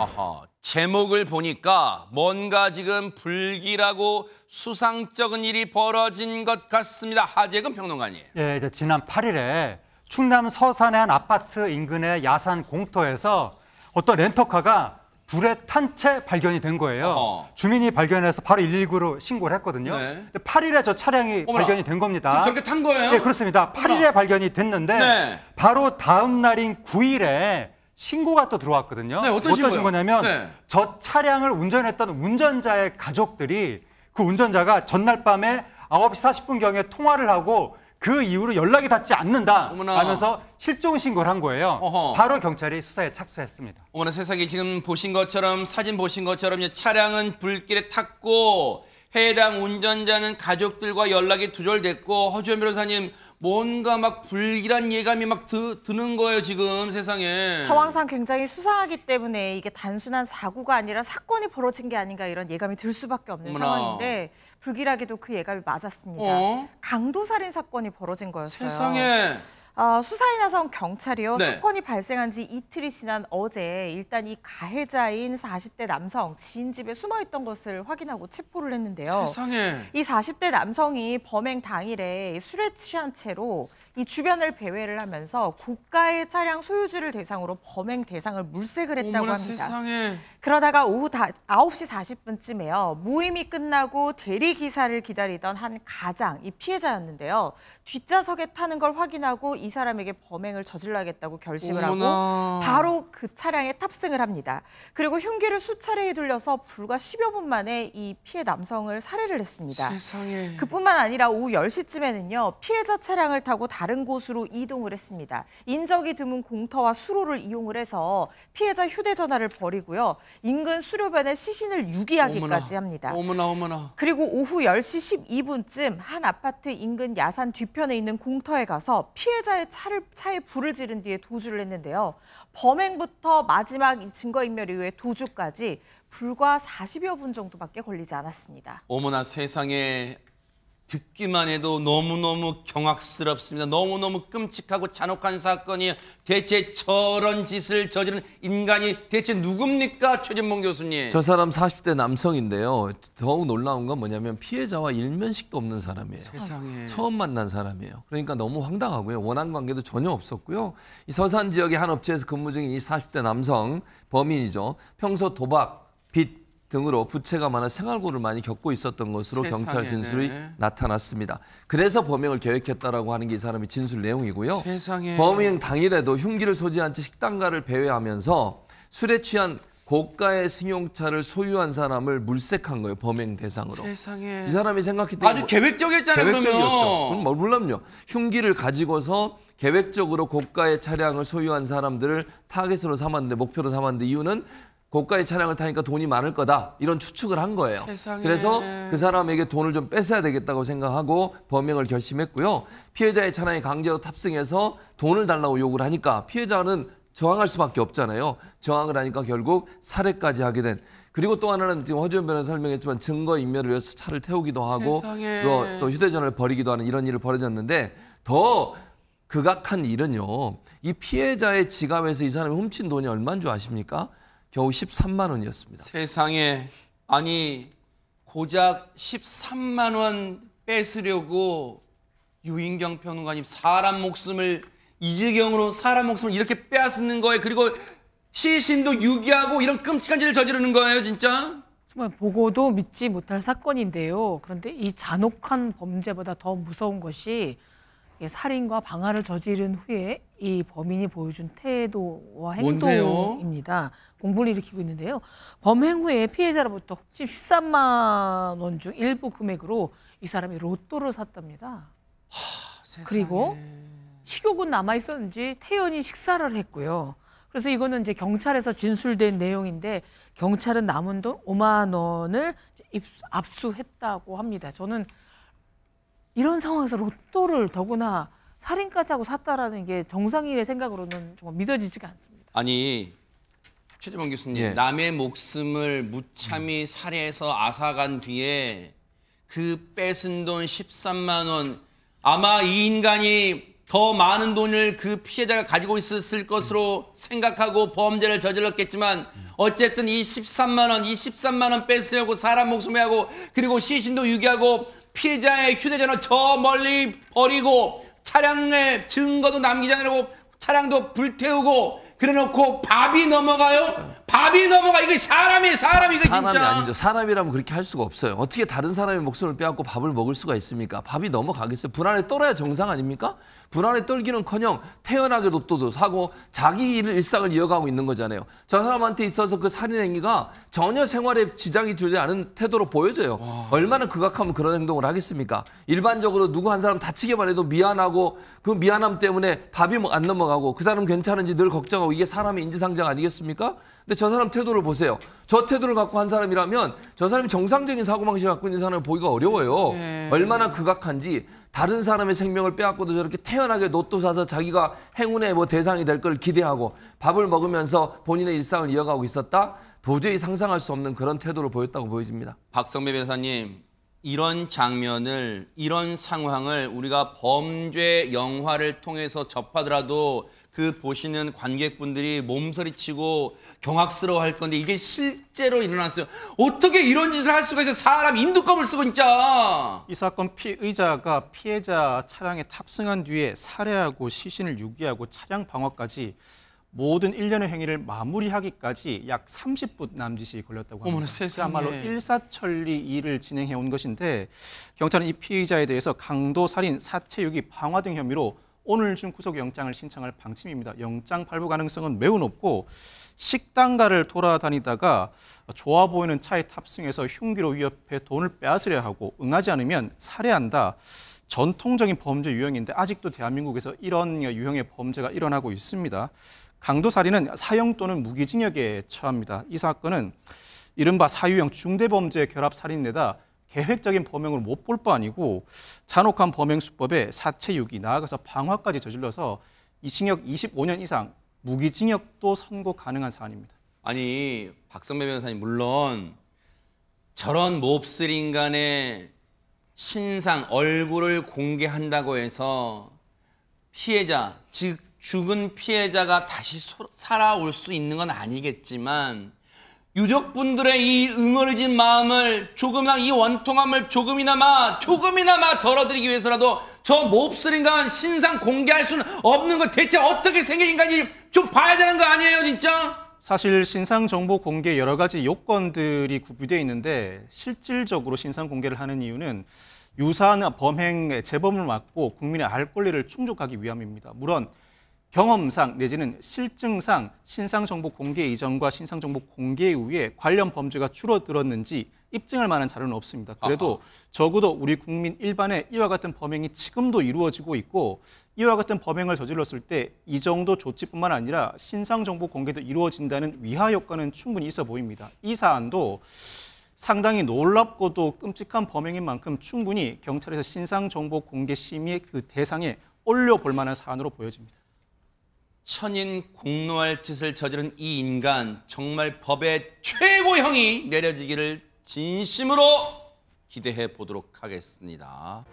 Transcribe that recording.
아하, 제목을 보니까 뭔가 지금 불길하고 수상쩍은 일이 벌어진 것 같습니다. 하재근 평론가님. 예, 지난 8일에 충남 서산의 한 아파트 인근의 야산 공터에서 어떤 렌터카가 불에 탄 채 발견이 된 거예요. 어 주민이 발견해서 바로 119로 신고를 했거든요. 네. 8일에 저 차량이 어머나. 발견이 된 겁니다. 저렇게 탄 거예요? 네, 그렇습니다. 8일에 어머나. 발견이 됐는데 네. 바로 다음 날인 9일에 신고가 또 들어왔거든요. 네, 어떤, 어떤 신고냐면 네. 저 차량을 운전했던 운전자의 가족들이 그 운전자가 전날 밤에 9시 40분경에 통화를 하고 그 이후로 연락이 닿지 않는다 어머나. 하면서 실종 신고를 한 거예요. 어허. 바로 경찰이 수사에 착수했습니다. 어머나 세상에 지금 보신 것처럼 사진 보신 것처럼 차량은 불길에 탔고 해당 운전자는 가족들과 연락이 두절됐고 허주현 변호사님 뭔가 막 불길한 예감이 막 드, 드는 거예요 지금 세상에. 저항상 굉장히 수사하기 때문에 이게 단순한 사고가 아니라 사건이 벌어진 게 아닌가 이런 예감이 들 수밖에 없는 어머나. 상황인데 불길하게도 그 예감이 맞았습니다. 어? 강도 살인 사건이 벌어진 거였어요. 세상에. 어, 수사에 나선 경찰이요. 네. 사건이 발생한 지 이틀이 지난 어제 일단 이 가해자인 40대 남성 지인 집에 숨어있던 것을 확인하고 체포를 했는데요. 세상에. 이 40대 남성이 범행 당일에 술에 취한 채로 이 주변을 배회를 하면서 고가의 차량 소유주를 대상으로 범행 대상을 물색을 했다고 합니다. 세상에. 그러다가 오후 다, 9시 40분쯤에요. 모임이 끝나고 대리기사를 기다리던 한 가장 이 피해자였는데요. 뒷좌석에 타는 걸 확인하고 이이 사람에게 범행을 저질러야겠다고 결심을 어나 하고 바로 그 차량에 탑승을 합니다. 그리고 흉기를 수차례 에돌려서 불과 10여 분 만에 이 피해 남성을 살해를 했습니다. 세상에. 그뿐만 아니라 오후 10시쯤에는요. 피해자 차량을 타고 다른 곳으로 이동을 했습니다. 인적이 드문 공터와 수로를 이용을 해서 피해자 휴대전화를 버리고요. 인근 수료변에 시신을 유기하기까지 합니다. 어머나 어머나. 그리고 오후 10시 12분쯤 한 아파트 인근 야산 뒤편에 있는 공터에 가서 피해자 피해 차를, 차에 불을 지른 뒤에 도주를 했는데요. 범행부터 마지막 증거인멸 이후에 도주까지 불과 40여 분 정도밖에 걸리지 않았습니다. 어머나 세상에 듣기만 해도 너무너무 경악스럽습니다. 너무너무 끔찍하고 잔혹한 사건이 대체 저런 짓을 저지른 인간이 대체 누굽니까? 최진봉 교수님. 저 사람 40대 남성인데요. 더욱 놀라운 건 뭐냐면 피해자와 일면식도 없는 사람이에요. 세상에. 처음 만난 사람이에요. 그러니까 너무 황당하고요. 원한 관계도 전혀 없었고요. 이 서산 지역의 한 업체에서 근무 중인 이 40대 남성 범인이죠. 평소 도박, 빚, 등으로 부채가 많아 생활고를 많이 겪고 있었던 것으로 세상에 경찰 네. 진술이 나타났습니다. 그래서 범행을 계획했다라고 하는 게 이 사람의 진술 내용이고요. 세상에. 범행 당일에도 흉기를 소지한 채 식당가를 배회하면서 술에 취한 고가의 승용차를 소유한 사람을 물색한 거예요 범행 대상으로. 세상에. 이 사람이 생각했던 아주 뭐 계획적이었잖아요. 계획적이었죠. 그럼 뭐, 물론요. 흉기를 가지고서 계획적으로 고가의 차량을 소유한 사람들을 타겟으로 삼았는데 목표로 삼았는데 이유는 고가의 차량을 타니까 돈이 많을 거다 이런 추측을 한 거예요. 세상에. 그래서 그 사람에게 돈을 좀 뺏어야 되겠다고 생각하고 범행을 결심했고요. 피해자의 차량이 강제로 탑승해서 돈을 달라고 요구를 하니까 피해자는 저항할 수밖에 없잖아요. 저항을 하니까 결국 살해까지 하게 된. 그리고 또 하나는 지금 허지원 변호사 설명했지만 증거 인멸을 위해서 차를 태우기도 하고 또, 또 휴대전화를 버리기도 하는 이런 일을 벌어졌는데 더 극악한 일은요. 이 피해자의 지갑에서 이 사람이 훔친 돈이 얼마인 줄 아십니까? 겨우 13만 원이었습니다. 세상에 아니 고작 13만 원 뺏으려고 유인경 평론가님 사람 목숨을 이 지경으로 사람 목숨을 이렇게 빼앗는 거예 그리고 시신도 유기하고 이런 끔찍한 짓을 저지르는 거예요, 진짜. 정말 보고도 믿지 못할 사건인데요. 그런데 이 잔혹한 범죄보다 더 무서운 것이 예, 살인과 방화를 저지른 후에 이 범인이 보여준 태도와 행동입니다. 뭔데요? 공분을 일으키고 있는데요. 범행 후에 피해자로부터 혹시 13만 원 중 일부 금액으로 이 사람이 로또를 샀답니다. 하, 그리고 식욕은 남아 있었는지 태연이 식사를 했고요. 그래서 이거는 이제 경찰에서 진술된 내용인데 경찰은 남은 돈 5만 원을 압수했다고 합니다. 저는 이런 상황에서 로또를 더구나 살인까지 하고 샀다라는 게 정상인의 생각으로는 정말 믿어지지가 않습니다. 아니 최재범 교수님 예. 남의 목숨을 무참히 살해해서 아사간 뒤에 그 뺏은 돈 13만 원 아마 이 인간이 더 많은 돈을 그 피해자가 가지고 있었을 것으로 생각하고 범죄를 저질렀겠지만 어쨌든 이 13만 원, 이 13만 원 뺏으려고 사람 목숨에 하고 그리고 시신도 유기하고 피해자의 휴대전화 저 멀리 버리고 차량의 증거도 남기지 않으려고 차량도 불태우고 그래놓고 밥이 넘어가요? 밥이 넘어가 이거 사람이 사람이 이거 사람이 진짜. 아니죠. 사람이라면 그렇게 할 수가 없어요. 어떻게 다른 사람의 목숨을 빼앗고 밥을 먹을 수가 있습니까? 밥이 넘어가겠어요. 불안에 떨어야 정상 아닙니까? 불안에 떨기는커녕 태연하게 로또도 사고 자기 일을 일상을 이어가고 있는 거잖아요. 저 사람한테 있어서 그 살인 행위가 전혀 생활에 지장이 주지 않은 태도로 보여져요. 와. 얼마나 극악하면 그런 행동을 하겠습니까? 일반적으로 누구 한 사람 다치기만 해도 미안하고 그 미안함 때문에 밥이 안 넘어가고 그 사람 괜찮은지 늘 걱정하고 이게 사람의 인지상정 아니겠습니까? 근데 저 사람 태도를 보세요. 저 태도를 갖고 한 사람이라면 저 사람이 정상적인 사고방식을 갖고 있는 사람을 보기가 어려워요. 네. 얼마나 극악한지 다른 사람의 생명을 빼앗고도 저렇게 태연하게 로또 사서 자기가 행운의 뭐 대상이 될 걸 기대하고 밥을 먹으면서 본인의 일상을 이어가고 있었다. 도저히 상상할 수 없는 그런 태도를 보였다고 보여집니다. 박성배 변호사님, 이런 장면을 이런 상황을 우리가 범죄 영화를 통해서 접하더라도 그 보시는 관객분들이 몸서리치고 경악스러워 할 건데 이게 실제로 일어났어요. 어떻게 이런 짓을 할 수가 있어? 사람 인두껍을 쓰고 진짜. 이 사건 피의자가 피해자 차량에 탑승한 뒤에 살해하고 시신을 유기하고 차량 방화까지 모든 일련의 행위를 마무리하기까지 약 30분 남짓이 걸렸다고 합니다. 어머나, 그야말로 일사천리 일을 진행해 온 것인데 경찰은 이 피의자에 대해서 강도 살인, 사체유기, 방화 등 혐의로 오늘 준 구속영장을 신청할 방침입니다. 영장 발부 가능성은 매우 높고 식당가를 돌아다니다가 좋아 보이는 차에 탑승해서 흉기로 위협해 돈을 빼앗으려 하고 응하지 않으면 살해한다. 전통적인 범죄 유형인데 아직도 대한민국에서 이런 유형의 범죄가 일어나고 있습니다. 강도살인은 사형 또는 무기징역에 처합니다. 이 사건은 이른바 사유형 중대범죄 결합살인에다 계획적인 범행을 못 볼 바 아니고 잔혹한 범행 수법에 사체유기 나아가서 방화까지 저질러서 이 징역 25년 이상 무기징역도 선고 가능한 사안입니다. 아니 박성배 변호사님 물론 저런 몹쓸 인간의 신상 얼굴을 공개한다고 해서 피해자 즉 죽은 피해자가 다시 살아올 수 있는 건 아니겠지만 유족분들의 이 응어리진 마음을 조금이나 이 원통함을 조금이나마 조금이나마 덜어드리기 위해서라도 저 몹쓸 인가 신상 공개할 수는 없는 거 대체 어떻게 생긴 인간인지 좀 봐야 되는 거 아니에요 진짜? 사실 신상 정보 공개 여러 가지 요건들이 구비되어 있는데 실질적으로 신상 공개를 하는 이유는 유사한 범행 재범을 막고 국민의 알 권리를 충족하기 위함입니다. 물론 경험상 내지는 실증상 신상정보 공개 이전과 신상정보 공개 이후에 관련 범죄가 줄어들었는지 입증할 만한 자료는 없습니다. 그래도 아하. 적어도 우리 국민 일반에 이와 같은 범행이 지금도 이루어지고 있고 이와 같은 범행을 저질렀을 때 이 정도 조치뿐만 아니라 신상정보 공개도 이루어진다는 위하 효과는 충분히 있어 보입니다. 이 사안도 상당히 놀랍고도 끔찍한 범행인 만큼 충분히 경찰에서 신상정보 공개 심의 그 대상에 올려볼 만한 사안으로 보여집니다. 천인 공로할 짓을 저지른 이 인간 정말 법의 최고형이 내려지기를 진심으로 기대해 보도록 하겠습니다.